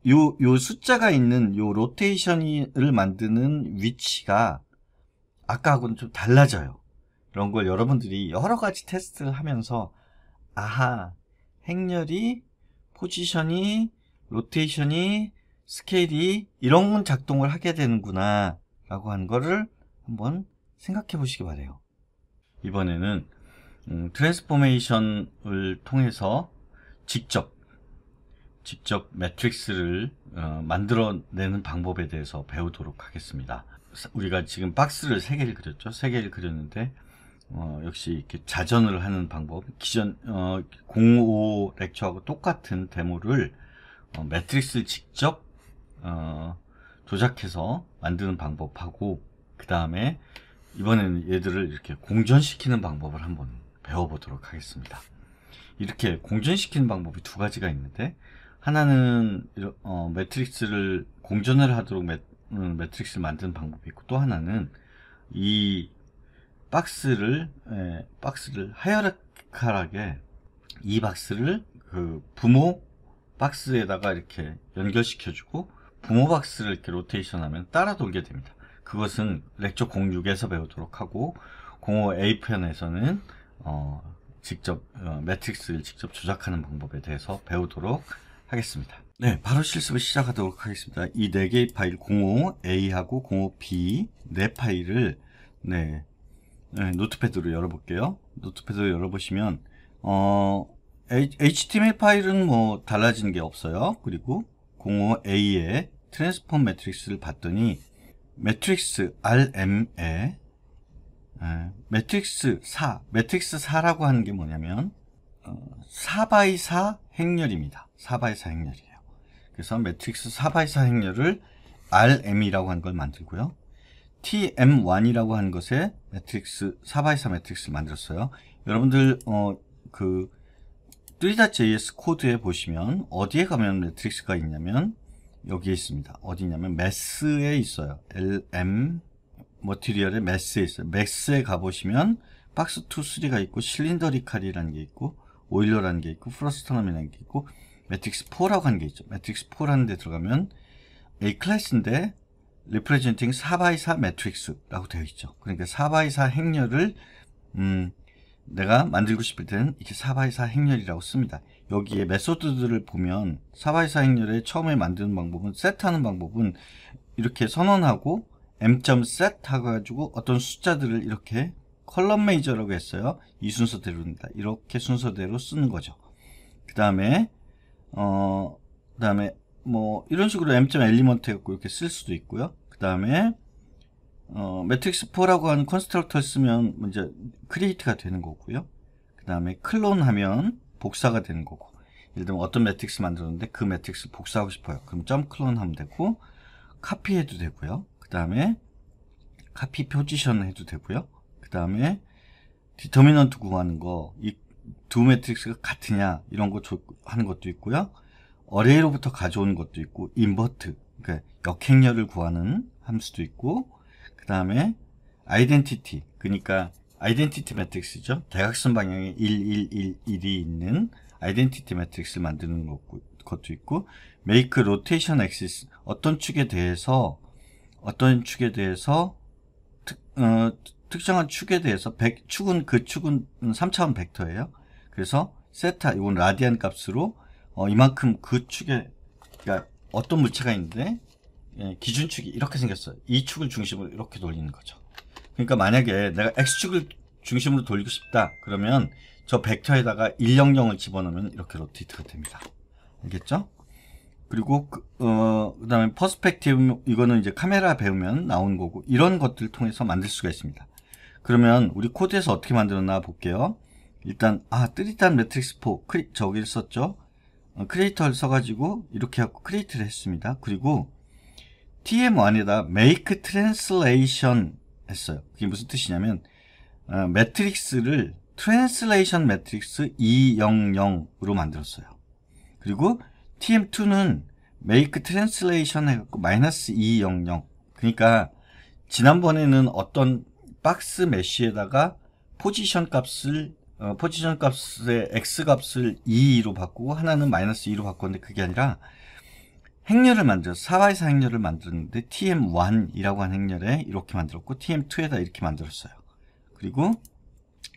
Speaker 1: 요, 요 숫자가 있는 요 로테이션을 만드는 위치가 아까하고는 좀 달라져요. 이런 걸 여러분들이 여러 가지 테스트를 하면서 아하, 행렬이, 포지션이, 로테이션이, 스케일이 이런 작동을 하게 되는구나 라고 한 거를 한번 생각해 보시기 바래요. 이번에는 음, 트랜스포메이션을 통해서 직접 직접 매트릭스를 어, 만들어내는 방법에 대해서 배우도록 하겠습니다. 우리가 지금 박스를 3개를 그렸죠. 3개를 그렸는데 어, 역시 이렇게 자전을 하는 방법 기존 어, 05 렉처하고 똑같은 데모를 어, 매트릭스를 직접 어, 조작해서 만드는 방법하고 그 다음에 이번에는 얘들을 이렇게 공전시키는 방법을 한번 배워보도록 하겠습니다 이렇게 공전시키는 방법이 두 가지가 있는데 하나는 어, 매트릭스를 공전을 하도록 매, 음, 매트릭스를 만드는 방법이 있고 또 하나는 이 박스를 에, 예, 박스를 하열락하게 이 박스를 그 부모 박스에다가 이렇게 연결시켜주고 부모 박스를 이렇게 로테이션하면 따라 돌게 됩니다. 그것은 렉처 06에서 배우도록 하고 05 A편에서는 어, 직접 어, 매트릭스를 직접 조작하는 방법에 대해서 배우도록 하겠습니다. 네, 바로 실습을 시작하도록 하겠습니다. 이 네 개의 파일 05A하고 05B 네 파일을 네, 네 노트패드로 열어볼게요. 노트패드로 열어보시면 어, HTML 파일은 뭐 달라진 게 없어요. 그리고 05A의 트랜스폼 매트릭스를 봤더니 매트릭스 RM에 예, 매트릭스 4, 매트릭스 4라고 하는 게 뭐냐면 4x4 어, 행렬입니다. 4x4 행렬이에요. 그래서 매트릭스 4x4 행렬을 RM이라고 하는 걸 만들고요. TM1이라고 하는 것에 매트릭스 4x4 매트릭스를 만들었어요. 여러분들 어, 그 3.js 코드에 보시면 어디에 가면 매트릭스가 있냐면 여기에 있습니다. 어디냐면 매스에 있어요. LM 머티리얼의 매스에 있어요. 매스에 가보시면 박스 2, 3가 있고 실린더리칼이라는 게 있고 오일러라는 게 있고 프로스터럼이라는 게 있고 매트릭스 4라고 하는 게 있죠. 매트릭스 4라는 데 들어가면 A 클래스인데 리프레젠팅 4x4 매트릭스라고 되어 있죠. 그러니까 4x4 행렬을 음, 내가 만들고 싶을 때는 이렇게 4x4 행렬이라고 씁니다. 여기에 메소드들을 보면 사바이사 행렬에 처음에 만드는 방법은 set하는 방법은 이렇게 선언하고 m.set 해가지고 어떤 숫자들을 이렇게 컬럼 메이저라고 했어요. 이 순서대로입니다. 이렇게 순서대로 쓰는 거죠. 그 다음에 어, 그 다음에 뭐 이런 식으로 m. 엘리먼트 해갖고 이렇게 쓸 수도 있고요. 그 다음에 어, 매트릭스 4라고 하는 컨스트럭터 쓰면 먼저 크리에이트가 되는 거고요. 그 다음에 클론 하면 복사가 되는 거고 예를 들면 어떤 매트릭스 만들었는데 그 매트릭스 복사하고 싶어요. 그럼 점 클론 하면 되고 카피해도 되고요. 그 다음에 카피 포지션 해도 되고요. 그 다음에 디터미넌트 구하는 거이 두 매트릭스가 같으냐 이런 거 하는 것도 있고요. 어레이로부터 가져오는 것도 있고 인버트 그러니까 역행렬을 구하는 함수도 있고 그 다음에 아이덴티티 그러니까 아이덴티티 매트릭스죠. 대각선 방향에 1, 1, 1, 1이 있는 아이덴티티 매트릭스 를 만드는 것도 있고 메이크 로테이션 a t 스 어떤 축에 대해서 어떤 축에 대해서 특, 어, 특정한 축에 대해서 1 축은 그 축은 3차원 벡터예요. 그래서 세타 이건 라디안 값으로 어, 이만큼 그 축에 그러니까 어떤 물체가 있는데 예, 기준축이 이렇게 생겼어요. 이 축을 중심으로 이렇게 돌리는 거죠. 그러니까 만약에 내가 X축을 중심으로 돌리고 싶다. 그러면 저 벡터에다가 100을 집어넣으면 이렇게 로테이트가 됩니다. 알겠죠? 그리고 그, 어, 다음에 퍼스펙티브 이거는 이제 카메라 배우면 나온 거고 이런 것들 을 통해서 만들 수가 있습니다. 그러면 우리 코드에서 어떻게 만들었나 볼게요. 일단 아 뜨릿한 매트릭스 4 크리, 저기를 썼죠. 어, 크리에이터를 써가지고 이렇게 하고 크리에이트를 했습니다. 그리고 TM1에다 make translation 했어요. 그게 무슨 뜻이냐면 어, 매트릭스를 트랜스레이션 매트릭스 200으로 만들었어요. 그리고 TM2는 make translation 해갖고 마이너스 200 그러니까 지난번에는 어떤 박스 메쉬에다가 포지션 값을 어, 포지션 값의 x 값을 2로 바꾸고 하나는 마이너스 2로 바꿨는데 그게 아니라 행렬을 만들어서 4y사 행렬을 만드는데 tm1이라고 하는 행렬에 이렇게 만들었고 tm2에다 이렇게 만들었어요. 그리고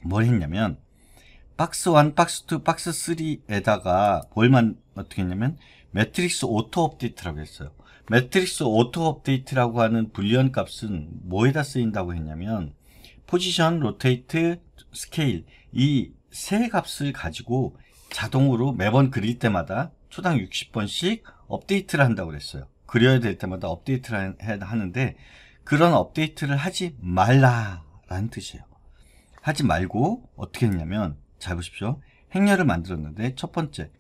Speaker 1: 뭘 했냐면 박스 1, 박스 2, 박스 3에다가 뭘만 어떻게 했냐면 매트릭스 오토 업데이트라고 했어요. 매트릭스 오토 업데이트라고 하는 불리언 값은 뭐에다 쓰인다고 했냐면 포지션, 로테이트, 스케일 이 세 값을 가지고 자동으로 매번 그릴 때마다 초당 60번씩 업데이트를 한다고 그랬어요. 그려야 될 때마다 업데이트를 하는데 그런 업데이트를 하지 말라라는 뜻이에요. 하지 말고 어떻게 했냐면 잘 보십시오. 행렬을 만들었는데 첫 번째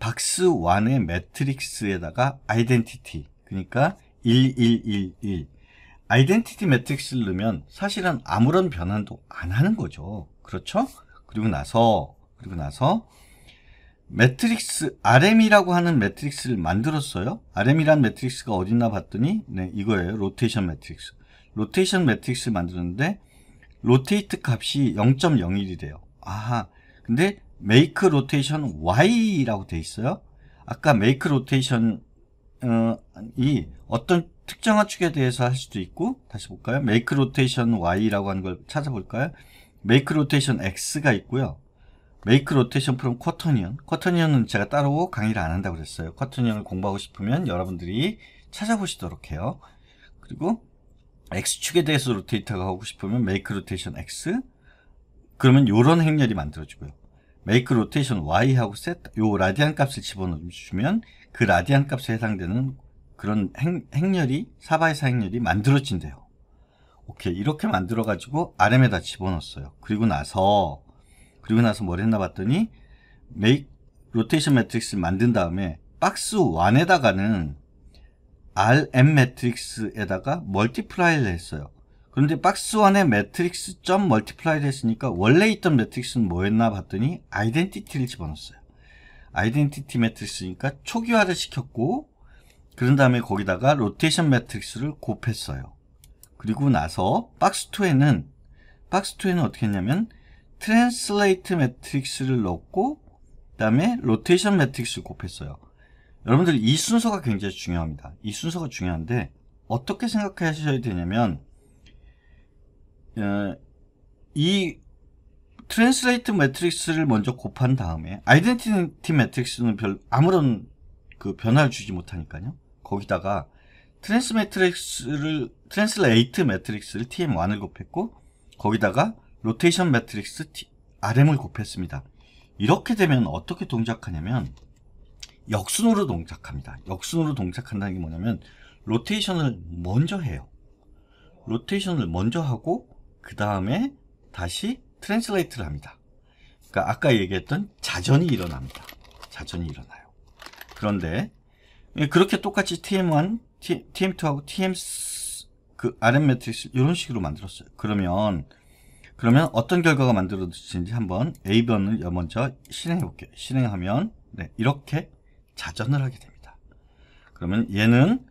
Speaker 1: 박스1의 매트릭스에다가 아이덴티티 그러니까 1111 아이덴티티 매트릭스를 넣으면 사실은 아무런 변환도 안 하는 거죠. 그렇죠? 그리고 나서 그리고 나서 매트릭스 RM이라고 하는 매트릭스를 만들었어요. RM이란 매트릭스가 어딨나 봤더니 네, 이거예요. 로테이션 매트릭스. 로테이션 매트릭스를 만들었는데 로테이트 값이 0.01이 돼요. 아하. 근데 메이크 로테이션 y라고 돼 있어요. 아까 메이크 로테이션이 어, 어떤 특정한 축에 대해서 할 수도 있고 다시 볼까요? 메이크 로테이션 y라고 하는 걸 찾아볼까요? 메이크 로테이션 x가 있고요. 메이크 로테이션 프롬 쿼터니언 쿼터니언은 제가 따로 강의를 안 한다고 그랬어요 쿼터니언을 공부하고 싶으면 여러분들이 찾아보시도록 해요 그리고 X축에 대해서 로테이터가 하고 싶으면 메이크 로테이션 X 그러면 이런 행렬이 만들어지고요 메이크 로테이션 Y 하고 셋요 라디안 값을 집어넣어주면 그 라디안 값에 해당되는 그런 행, 행렬이 4바4 행렬이 만들어진대요 오케이 이렇게 만들어 가지고 RM에다 집어넣었어요 그리고 나서 그리고 나서 뭘 했나 봤더니 메이 로테이션 매트릭스를 만든 다음에 박스 1에다가는 RM 매트릭스에다가 멀티플라이를 했어요. 그런데 박스 1의 매트릭스 점 멀티플라이를 했으니까 원래 있던 매트릭스는 뭐였나 봤더니 아이덴티티를 집어넣었어요. 아이덴티티 매트릭스니까 초기화를 시켰고 그런 다음에 거기다가 로테이션 매트릭스를 곱했어요. 그리고 나서 박스 2에는 박스 2에는 어떻게 했냐면 트랜슬레이트 매트릭스를 넣고 그 다음에 로테이션 매트릭스를 곱했어요. 여러분들 이 순서가 굉장히 중요합니다. 이 순서가 중요한데 어떻게 생각하셔야 되냐면 어, 이 트랜스레이트 매트릭스를 먼저 곱한 다음에 아이덴티티 매트릭스는 별 아무런 그 변화를 주지 못하니까요. 거기다가 트랜스 매트릭스를 트랜스레이트 매트릭스를 TM1을 곱했고 거기다가 로테이션 매트릭스 RM을 곱했습니다. 이렇게 되면 어떻게 동작하냐면 역순으로 동작합니다. 역순으로 동작한다는 게 뭐냐면 로테이션을 먼저 해요. 로테이션을 먼저 하고 그 다음에 다시 트랜슬레이트를 합니다. 그러니까 아까 얘기했던 자전이 일어납니다. 자전이 일어나요. 그런데 그렇게 똑같이 TM1, TM2하고 TM 그 RM 매트릭스 이런 식으로 만들었어요. 그러면 그러면 어떤 결과가 만들어지는지 한번 A변을 먼저 실행해 볼게요. 실행하면 네, 이렇게 자전을 하게 됩니다. 그러면 얘는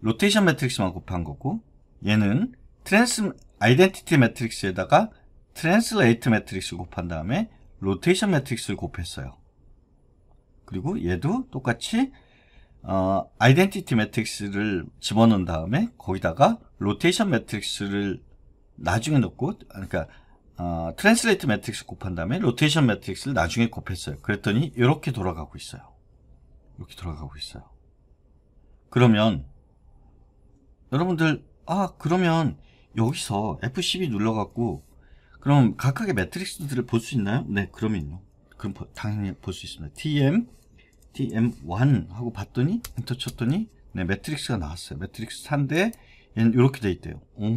Speaker 1: 로테이션 매트릭스만 곱한 거고 얘는 트랜스 아이덴티티 매트릭스에다가 트랜스레이트 매트릭스 를 곱한 다음에 로테이션 매트릭스를 곱했어요. 그리고 얘도 똑같이 어, 아이덴티티 매트릭스를 집어넣은 다음에 거기다가 로테이션 매트릭스를 나중에 넣고 그러니까 어, 트랜스레이트 매트릭스 곱한 다음에 로테이션 매트릭스를 나중에 곱했어요. 그랬더니 이렇게 돌아가고 있어요. 이렇게 돌아가고 있어요. 그러면 여러분들 아 그러면 여기서 F12 눌러갖고 그럼 각각의 매트릭스들을 볼 수 있나요? 네 그러면요. 그럼 당연히 볼 수 있습니다. TM TM1 하고 봤더니 엔터 쳤더니 네 매트릭스가 나왔어요. 매트릭스 3대 얘는 이렇게 돼 있대요. 오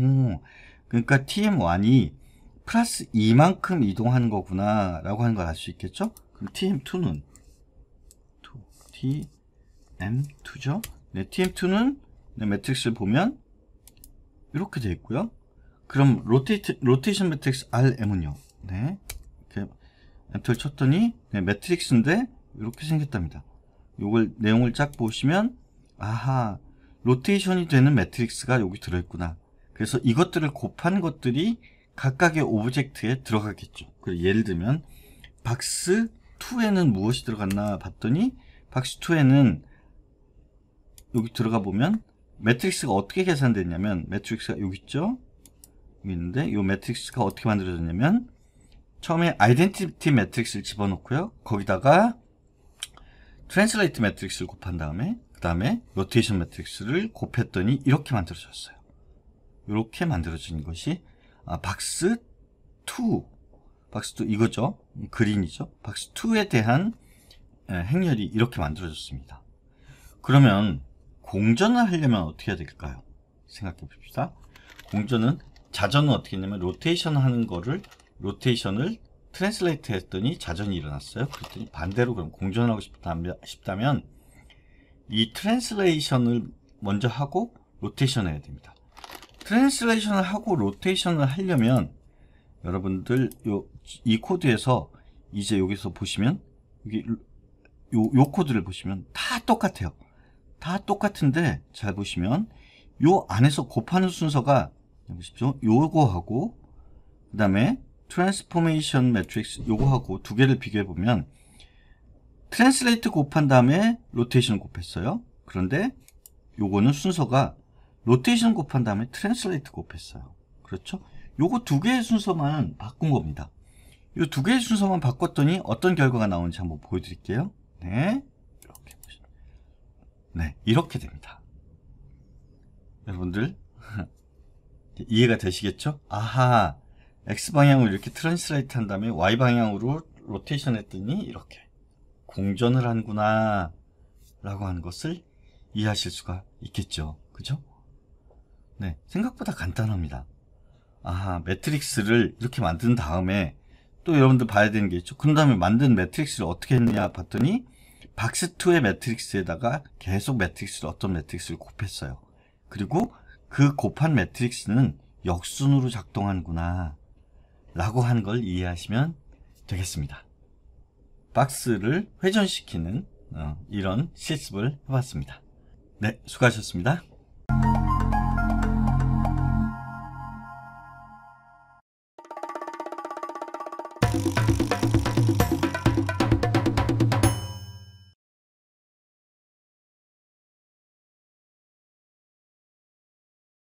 Speaker 1: 그러니까 TM1이 플러스 2만큼 이동한 거구나 라고 하는 걸 알 수 있겠죠? 그럼 TM2는 2, TM2죠? 네, TM2는 네, 매트릭스를 보면 이렇게 되어 있고요. 그럼 로테이트, 로테이션 매트릭스 RM은요? 네, 이렇게 엔터를 쳤더니 네, 매트릭스인데 이렇게 생겼답니다. 요걸 내용을 쫙 보시면 아하 로테이션이 되는 매트릭스가 여기 들어있구나 그래서 이것들을 곱한 것들이 각각의 오브젝트에 들어가겠죠. 그리고 예를 들면 박스 2에는 무엇이 들어갔나 봤더니 박스 2에는 여기 들어가 보면 매트릭스가 어떻게 계산됐냐면 매트릭스가 여기 있죠. 여기 있는데 이 매트릭스가 어떻게 만들어졌냐면 처음에 아이덴티티 매트릭스를 집어넣고요. 거기다가 트랜슬레이트 매트릭스를 곱한 다음에 그 다음에 로테이션 매트릭스를 곱했더니 이렇게 만들어졌어요. 이렇게 만들어진 것이 아, 박스 2 박스 2 이거죠 그린이죠 박스 2에 대한 예, 행렬이 이렇게 만들어졌습니다 그러면 공전을 하려면 어떻게 해야 될까요 생각해 봅시다 공전은 자전은 어떻게 했냐면 로테이션 하는 거를 로테이션을 트랜슬레이트 했더니 자전이 일어났어요 그랬더니 반대로 그럼 공전하고 싶다면, 싶다면 이 트랜슬레이션을 먼저 하고 로테이션 해야 됩니다 트랜스레이션을 하고 로테이션을 하려면 여러분들 요이 코드에서 이제 여기서 보시면 여기 요, 요 코드를 보시면 다 똑같아요. 다 똑같은데 잘 보시면 요 안에서 곱하는 순서가 보십시오. 요거하고 그 다음에 트랜스포메이션 매트릭스 요거하고 두 개를 비교해 보면 트랜스레이트 곱한 다음에 로테이션 곱했어요. 그런데 요거는 순서가 로테이션 곱한 다음에 트랜슬레이트 곱했어요. 그렇죠? 요거 두 개의 순서만 바꾼 겁니다. 요 두 개의 순서만 바꿨더니 어떤 결과가 나오는지 한번 보여드릴게요. 네. 이렇게 보시면. 네. 이렇게 됩니다. 여러분들, 이해가 되시겠죠? 아하. X방향으로 이렇게 트랜스레이트 한 다음에 Y방향으로 로테이션 했더니 이렇게 공전을 한구나 라고 하는 것을 이해하실 수가 있겠죠. 그죠? 네, 생각보다 간단합니다. 아, 매트릭스를 이렇게 만든 다음에 또 여러분들 봐야 되는 게 있죠. 그런 다음에 만든 매트릭스를 어떻게 했냐 봤더니 박스2의 매트릭스에다가 계속 매트릭스를 어떤 매트릭스를 곱했어요. 그리고 그 곱한 매트릭스는 역순으로 작동하는구나 라고 한 걸 이해하시면 되겠습니다. 박스를 회전시키는 어, 이런 실습을 해봤습니다. 네, 수고하셨습니다.